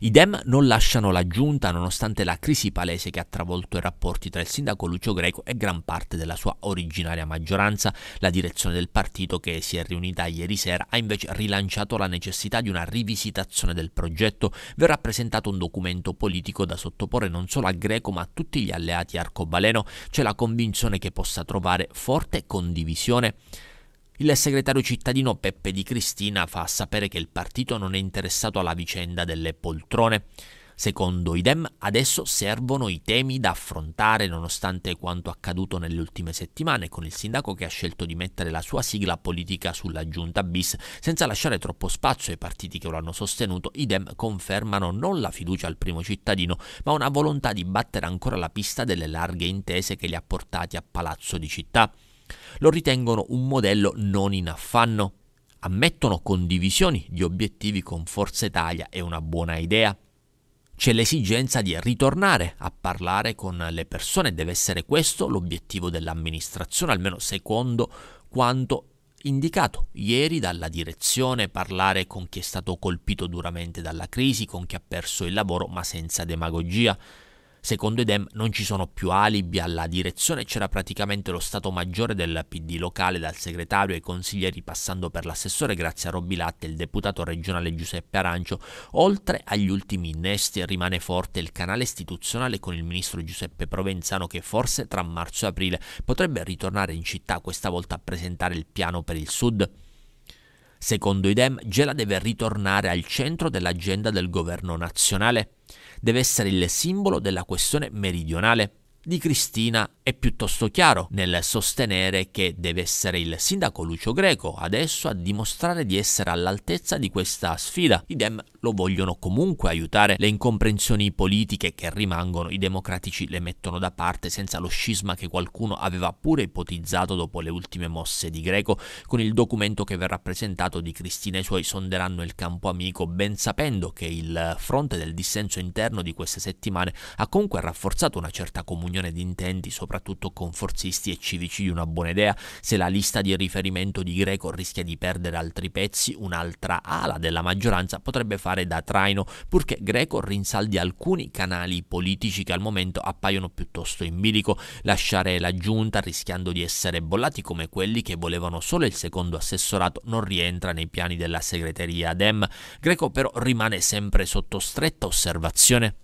I Dem non lasciano la giunta nonostante la crisi palese che ha travolto i rapporti tra il sindaco Lucio Greco e gran parte della sua originaria maggioranza. La direzione del partito, che si è riunita ieri sera, ha invece rilanciato la necessità di una rivisitazione del progetto. Verrà presentato un documento politico da sottoporre non solo a Greco ma a tutti gli alleati arcobaleno. C'è la convinzione che possa trovare forte condivisione. Il segretario cittadino Peppe Di Cristina fa sapere che il partito non è interessato alla vicenda delle poltrone. Secondo idem, adesso servono i temi da affrontare nonostante quanto accaduto nelle ultime settimane con il sindaco che ha scelto di mettere la sua sigla politica sulla giunta bis senza lasciare troppo spazio ai partiti che lo hanno sostenuto, idem confermano non la fiducia al primo cittadino, ma una volontà di battere ancora la pista delle larghe intese che li ha portati a palazzo di città. Lo ritengono un modello non in affanno, ammettono condivisioni di obiettivi con Forza Italia è una buona idea. C'è l'esigenza di ritornare a parlare con le persone, deve essere questo l'obiettivo dell'amministrazione, almeno secondo quanto indicato ieri dalla direzione, parlare con chi è stato colpito duramente dalla crisi, con chi ha perso il lavoro, ma senza demagogia. Secondo Edem non ci sono più alibi alla direzione, c'era praticamente lo stato maggiore del PD locale dal segretario ai consiglieri passando per l'assessore grazie a Robby Latte e il deputato regionale Giuseppe Arancio. Oltre agli ultimi innesti rimane forte il canale istituzionale con il ministro Giuseppe Provenzano che forse tra marzo e aprile potrebbe ritornare in città questa volta a presentare il piano per il sud. Secondo Idem, Gela deve ritornare al centro dell'agenda del governo nazionale. Deve essere il simbolo della questione meridionale di Cristina è piuttosto chiaro nel sostenere che deve essere il sindaco Lucio Greco adesso a dimostrare di essere all'altezza di questa sfida. Idem lo vogliono comunque aiutare, le incomprensioni politiche che rimangono i democratici le mettono da parte senza lo scisma che qualcuno aveva pure ipotizzato dopo le ultime mosse di Greco, con il documento che verrà presentato di Cristina e i suoi sonderanno il campo amico, ben sapendo che il fronte del dissenso interno di queste settimane ha comunque rafforzato una certa comunione di intenti, soprattutto con forzisti e civici di una buona idea, se la lista di riferimento di Greco rischia di perdere altri pezzi, un'altra ala della maggioranza potrebbe fare fare da traino, purché Greco rinsaldi alcuni canali politici che al momento appaiono piuttosto in bilico, lasciare la giunta rischiando di essere bollati come quelli che volevano solo il secondo assessorato non rientra nei piani della segreteria Dem. Greco però rimane sempre sotto stretta osservazione